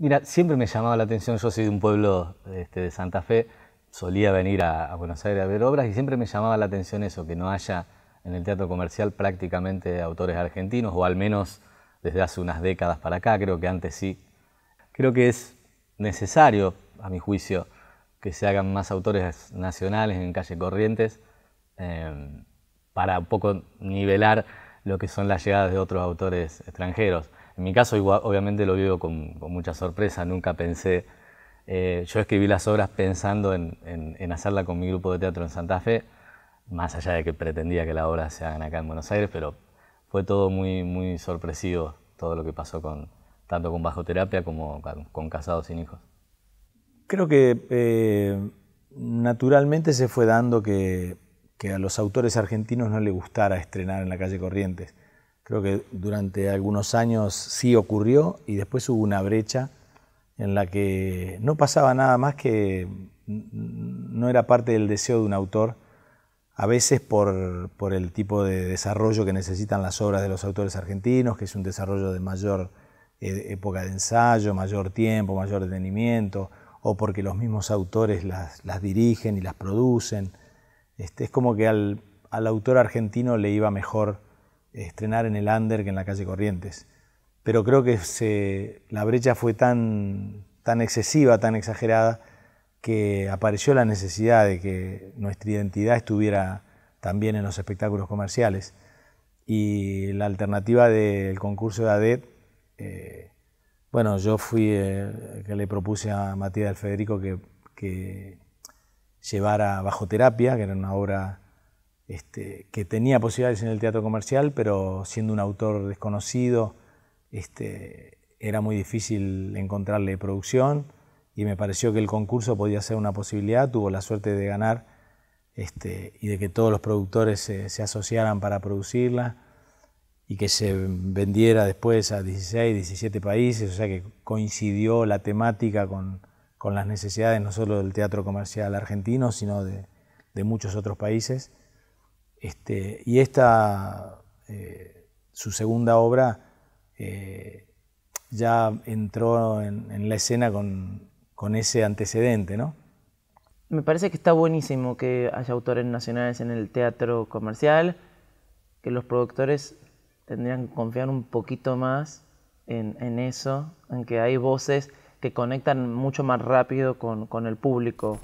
Mira, siempre me llamaba la atención, yo soy de un pueblo este, de Santa Fe, solía venir a, Buenos Aires a ver obras y siempre me llamaba la atención eso, que no haya en el teatro comercial prácticamente autores argentinos, o al menos desde hace unas décadas para acá, creo que antes sí. Creo que es necesario, a mi juicio, que se hagan más autores nacionales en Calle Corrientes em, para un poco nivelar lo que son las llegadas de otros autores extranjeros. En mi caso, igual, obviamente lo vivo con, mucha sorpresa, nunca pensé, eh, yo escribí las obras pensando en, hacerla con mi grupo de teatro en Santa Fe, más allá de que pretendía que la obra se hagan acá en Buenos Aires, pero fue todo muy, muy sorpresivo, todo lo que pasó con, tanto con Bajo Terapia como con, Casados sin Hijos. Creo que eh, naturalmente se fue dando que, que a los autores argentinos no le gustara estrenar en la calle Corrientes Creo que durante algunos años sí ocurrió y después hubo una brecha en la que no pasaba nada más que no era parte del deseo de un autor, a veces por, el tipo de desarrollo que necesitan las obras de los autores argentinos, que es un desarrollo de mayor eh, época de ensayo, mayor tiempo, mayor detenimiento, o porque los mismos autores las, dirigen y las producen. Este, es como que al autor argentino le iba mejor estrenar en el under que en la calle Corrientes. Pero creo que la brecha fue tan, tan excesiva, tan exagerada, que apareció la necesidad de que nuestra identidad estuviera también en los espectáculos comerciales. Y la alternativa del concurso de ADET, eh, bueno, yo fui eh, que le propuse a Matías del Federico que, que llevara Bajo Terapia, que era una obra este, que tenía posibilidades en el teatro comercial, pero siendo un autor desconocido, este, era muy difícil encontrarle producción y me pareció que el concurso podía ser una posibilidad. Tuvo la suerte de ganar este, y de que todos los productores se, asociaran para producirla y que se vendiera después a 16, 17 países, o sea que coincidió la temática con, con las necesidades no solo del teatro comercial argentino, sino de muchos otros países este, y esta, eh, su segunda obra, eh, ya entró en, la escena con, ese antecedente, ¿no? Me parece que está buenísimo que haya autores nacionales en el teatro comercial, que los productores tendrían que confiar un poquito más en, eso, en que hay voces que conectan mucho más rápido con, con el público.